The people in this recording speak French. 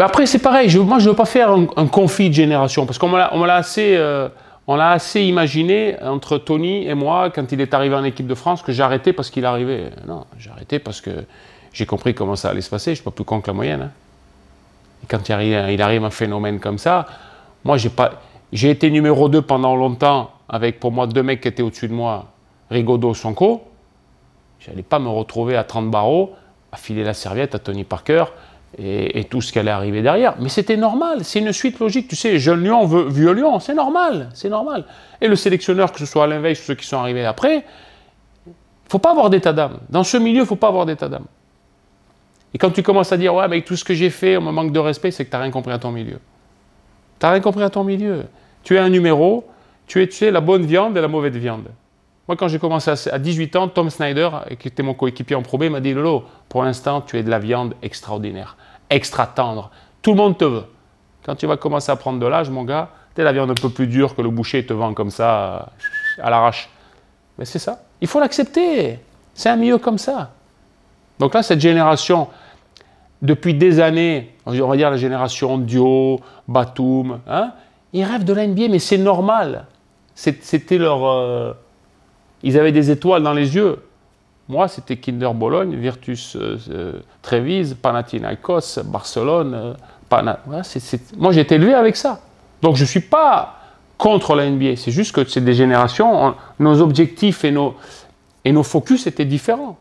après, c'est pareil. moi, je ne veux pas faire un, conflit de génération parce qu'on l'a assez, euh, on l'a assez imaginé entre Tony et moi quand il est arrivé en équipe de France que j'arrêtais parce qu'il arrivait. Non, arrêté parce que j'ai compris comment ça allait se passer. Je ne suis pas plus con que la moyenne. Hein. Et quand il arrive, un phénomène comme ça, moi, j'ai pas, j'ai été numéro 2 pendant longtemps avec pour moi deux mecs qui étaient au-dessus de moi, Rigaudot, Sonko. J'allais pas me retrouver à 30 barreaux à filer la serviette à Tony Parker et, tout ce qui allait arriver derrière. Mais c'était normal, c'est une suite logique. Tu sais, jeune lion veut vieux lion, c'est normal, c'est normal. Et le sélectionneur, que ce soit Alain Veil, ceux qui sont arrivés après, faut pas avoir d'état d'âme. Dans ce milieu, faut pas avoir d'état d'âme. Et quand tu commences à dire, ouais, mais tout ce que j'ai fait, on me manque de respect, c'est que tu n'as rien compris à ton milieu. Tu n'as rien compris à ton milieu. Tu es un numéro, tu es, tu es la bonne viande et la mauvaise viande. Moi, quand j'ai commencé à 18 ans, Tom Snyder, qui était mon coéquipier en probé, m'a dit Lolo, pour l'instant, tu es de la viande extraordinaire, extra tendre. Tout le monde te veut. Quand tu vas commencer à prendre de l'âge, mon gars, tu es la viande un peu plus dure que le boucher te vend comme ça, euh, à l'arrache. Mais c'est ça. Il faut l'accepter. C'est un milieu comme ça. Donc là, cette génération, depuis des années, on va dire la génération Dio, Batum, hein, ils rêvent de la NBA, mais c'est normal. C'était leur. Euh, ils avaient des étoiles dans les yeux. Moi, c'était Kinder Bologne, Virtus euh, euh, Trévise, Panathinaikos, Barcelone. Euh, moi, j'ai été élevé avec ça. Donc, je ne suis pas contre la NBA. C'est juste que c'est des générations, nos objectifs et nos, et nos focus étaient différents.